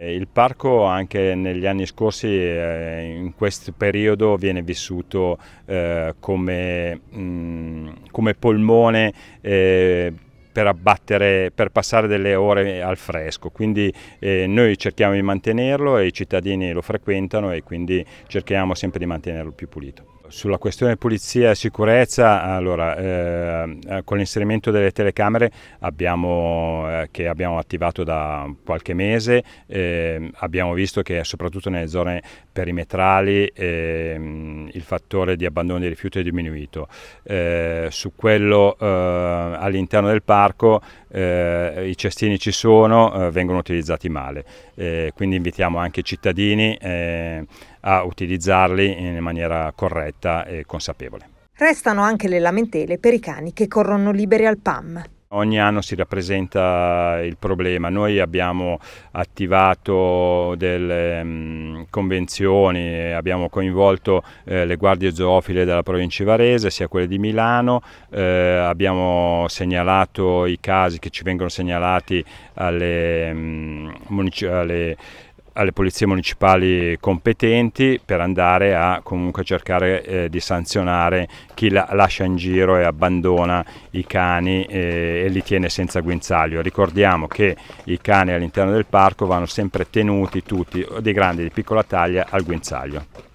Eh, il parco anche negli anni scorsi, eh, in questo periodo, viene vissuto eh, come, mm, come polmone per abbattere, per passare delle ore al fresco. Quindi noi cerchiamo di mantenerlo e i cittadini lo frequentano e quindi cerchiamo sempre di mantenerlo più pulito. Sulla questione pulizia e sicurezza, allora, eh, eh, con l'inserimento delle telecamere abbiamo, eh, che abbiamo attivato da qualche mese, eh, abbiamo visto che soprattutto nelle zone perimetrali ehm, il fattore di abbandono dei rifiuti è diminuito. Eh, su quello eh, all'interno del parco i cestini ci sono, vengono utilizzati male, quindi invitiamo anche i cittadini a utilizzarli in maniera corretta e consapevole. Restano anche le lamentele per i cani che corrono liberi al PAM. Ogni anno si rappresenta il problema, noi abbiamo attivato delle um, convenzioni, abbiamo coinvolto eh, le guardie zoofile della provincia varese, sia quelle di Milano, eh, abbiamo segnalato i casi che ci vengono segnalati alle, um, alle alle polizie municipali competenti per andare a comunque cercare eh, di sanzionare chi la lascia in giro e abbandona i cani eh, e li tiene senza guinzaglio. Ricordiamo che i cani all'interno del parco vanno sempre tenuti tutti, dei grandi e di piccola taglia, al guinzaglio.